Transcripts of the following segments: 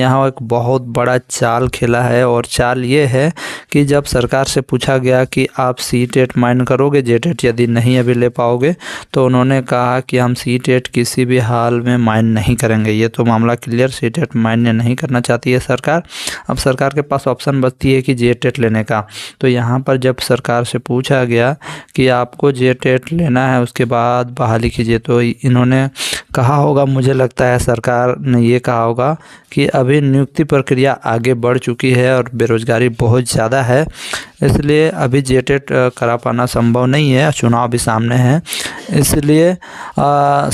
यहाँ एक बहुत बड़ा चाल खेला है और चाल ये है कि जब सरकार से पूछा गया कि आप सी टेट माइन करोगे जे टेट यदि नहीं अभी ले पाओगे तो उन्होंने कहा कि हम सी टेट किसी भी हाल में माइन नहीं करेंगे ये तो मामला क्लियर सी टेट माइन नहीं करना चाहती है सरकार अब सरकार के पास ऑप्शन बचती है कि जे टेट लेने का तो यहाँ पर जब सरकार से पूछा गया कि आपको जे टेट लेना है उसके बाद बहाली कीजिए तो इन्होंने कहा होगा मुझे लगता है सरकार ने ये कहा होगा कि अब अभी नियुक्ति प्रक्रिया आगे बढ़ चुकी है और बेरोज़गारी बहुत ज़्यादा है इसलिए अभी जे करा पाना संभव नहीं है चुनाव भी सामने हैं इसलिए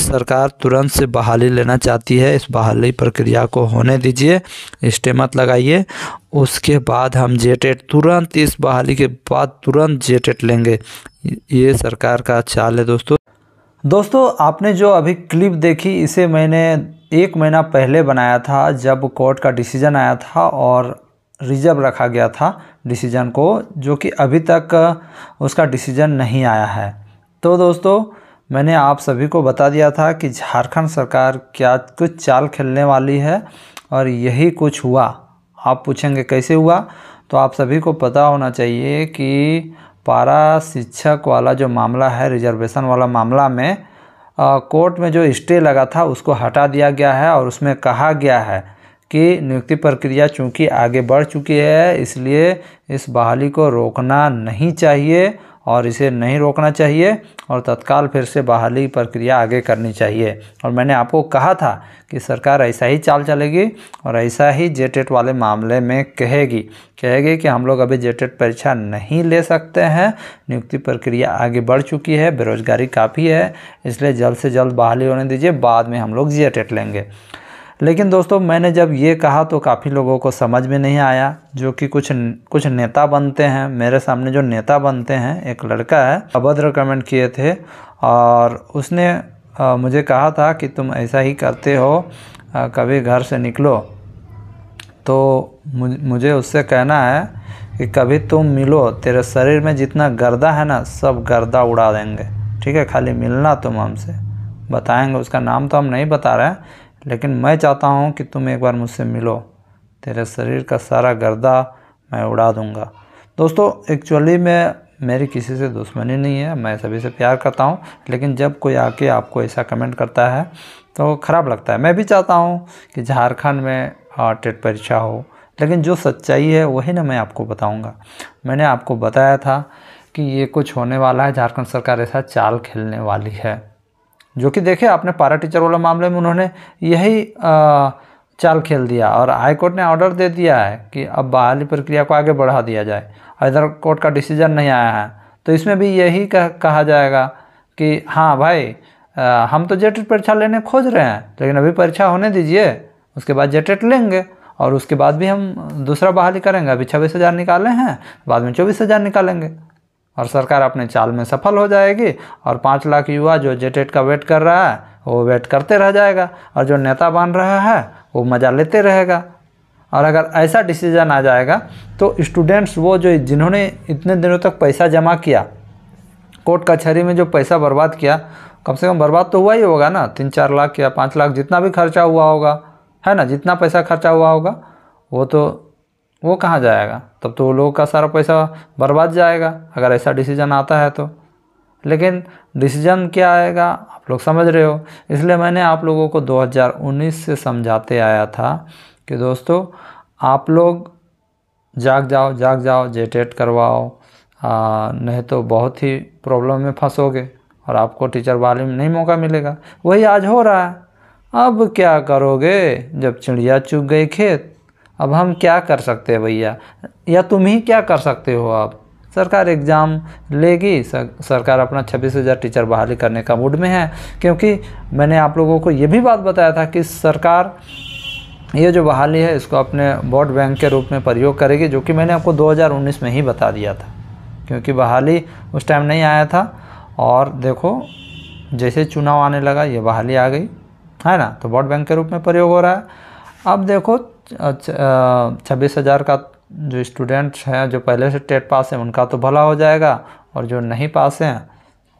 सरकार तुरंत से बहाली लेना चाहती है इस बहाली प्रक्रिया को होने दीजिए स्टे मत लगाइए उसके बाद हम जे तुरंत इस बहाली के बाद तुरंत जे लेंगे ये सरकार का चाल है दोस्तों दोस्तों आपने जो अभी क्लिप देखी इसे मैंने एक महीना पहले बनाया था जब कोर्ट का डिसीजन आया था और रिजर्व रखा गया था डिसीजन को जो कि अभी तक उसका डिसीजन नहीं आया है तो दोस्तों मैंने आप सभी को बता दिया था कि झारखंड सरकार क्या कुछ चाल खेलने वाली है और यही कुछ हुआ आप पूछेंगे कैसे हुआ तो आप सभी को पता होना चाहिए कि पारा शिक्षक वाला जो मामला है रिजर्वेशन वाला मामला में कोर्ट में जो स्टे लगा था उसको हटा दिया गया है और उसमें कहा गया है कि नियुक्ति प्रक्रिया चूँकि आगे बढ़ चुकी है इसलिए इस बहाली को रोकना नहीं चाहिए और इसे नहीं रोकना चाहिए और तत्काल फिर से बहाली प्रक्रिया आगे करनी चाहिए और मैंने आपको कहा था कि सरकार ऐसा ही चाल चलेगी और ऐसा ही जेटेट वाले मामले में कहेगी कहेगी कि हम लोग अभी जेटेट परीक्षा नहीं ले सकते हैं नियुक्ति प्रक्रिया आगे बढ़ चुकी है बेरोज़गारी काफ़ी है इसलिए जल्द से जल्द बहाली होने दीजिए बाद में हम लोग जे लेंगे लेकिन दोस्तों मैंने जब ये कहा तो काफ़ी लोगों को समझ में नहीं आया जो कि कुछ कुछ नेता बनते हैं मेरे सामने जो नेता बनते हैं एक लड़का है अभद्र कमेंट किए थे और उसने आ, मुझे कहा था कि तुम ऐसा ही करते हो आ, कभी घर से निकलो तो मुझे उससे कहना है कि कभी तुम मिलो तेरे शरीर में जितना गर्दा है ना सब गर्दा उड़ा देंगे ठीक है खाली मिलना तुम हमसे बताएंगे उसका नाम तो हम नहीं बता रहे हैं लेकिन मैं चाहता हूँ कि तुम एक बार मुझसे मिलो तेरे शरीर का सारा गर्दा मैं उड़ा दूँगा दोस्तों एक्चुअली मैं मेरी किसी से दुश्मनी नहीं है मैं सभी से प्यार करता हूँ लेकिन जब कोई आके आपको ऐसा कमेंट करता है तो ख़राब लगता है मैं भी चाहता हूँ कि झारखंड में टेट परीक्षा हो लेकिन जो सच्चाई है वही ना मैं आपको बताऊँगा मैंने आपको बताया था कि ये कुछ होने वाला है झारखंड सरकार ऐसा चाल खेलने वाली है जो कि देखे आपने पारा टीचर वाला मामले में उन्होंने यही चाल खेल दिया और हाई कोर्ट ने ऑर्डर दे दिया है कि अब बहाली प्रक्रिया को आगे बढ़ा दिया जाए इधर कोर्ट का डिसीजन नहीं आया है तो इसमें भी यही कह, कहा जाएगा कि हाँ भाई आ, हम तो जेटेट परीक्षा लेने खोज रहे हैं लेकिन अभी परीक्षा होने दीजिए उसके बाद जेटेट लेंगे और उसके बाद भी हम दूसरा बहाली करेंगे अभी छब्बीस हज़ार निकाले हैं बाद में चौबीस हज़ार निकालेंगे और सरकार अपने चाल में सफल हो जाएगी और पाँच लाख युवा जो जेटेट का वेट कर रहा है वो वेट करते रह जाएगा और जो नेता बन रहा है वो मज़ा लेते रहेगा और अगर ऐसा डिसीज़न आ जाएगा तो स्टूडेंट्स वो जो जिन्होंने इतने दिनों तक पैसा जमा किया कोर्ट कचहरी में जो पैसा बर्बाद किया कम से कम बर्बाद तो हुआ ही होगा ना तीन चार लाख या पाँच लाख जितना भी खर्चा हुआ होगा है ना जितना पैसा खर्चा हुआ होगा वो तो वो कहाँ जाएगा तब तो वो लोगों का सारा पैसा बर्बाद जाएगा अगर ऐसा डिसीज़न आता है तो लेकिन डिसीजन क्या आएगा आप लोग समझ रहे हो इसलिए मैंने आप लोगों को 2019 से समझाते आया था कि दोस्तों आप लोग जाग जाओ जाग जाओ जेटेट करवाओ आ, नहीं तो बहुत ही प्रॉब्लम में फंसोगे और आपको टीचर वाले में नहीं मौका मिलेगा वही आज हो रहा है अब क्या करोगे जब चिड़िया चुग गई खेत अब हम क्या कर सकते हैं भैया या तुम ही क्या कर सकते हो आप सरकार एग्ज़ाम लेगी सर, सरकार अपना छब्बीस हज़ार टीचर बहाली करने का मूड में है क्योंकि मैंने आप लोगों को ये भी बात बताया था कि सरकार ये जो बहाली है इसको अपने वोट बैंक के रूप में प्रयोग करेगी जो कि मैंने आपको 2019 में ही बता दिया था क्योंकि बहाली उस टाइम नहीं आया था और देखो जैसे चुनाव आने लगा ये बहाली आ गई है ना तो वोट बैंक के रूप में प्रयोग हो रहा है अब देखो अच्छा, छब्बीस हज़ार का जो स्टूडेंट्स हैं जो पहले से टेट पास हैं उनका तो भला हो जाएगा और जो नहीं पास हैं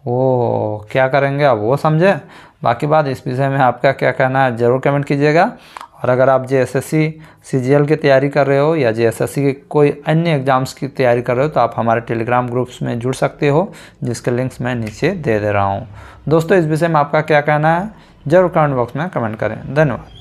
वो क्या करेंगे आप वो समझें बाकी बात इस विषय में आपका क्या कहना है ज़रूर कमेंट कीजिएगा और अगर आप J S S C C G L की तैयारी कर रहे हो या जे एस एस सी के कोई अन्य एग्ज़ाम्स की तैयारी कर रहे हो तो आप हमारे टेलीग्राम ग्रुप्स में जुड़ सकते हो जिसके लिंक्स मैं नीचे दे दे रहा हूँ दोस्तों इस विषय में आपका क्या कहना है ज़रूर कमेंट बॉक्स में कमेंट करें धन्यवाद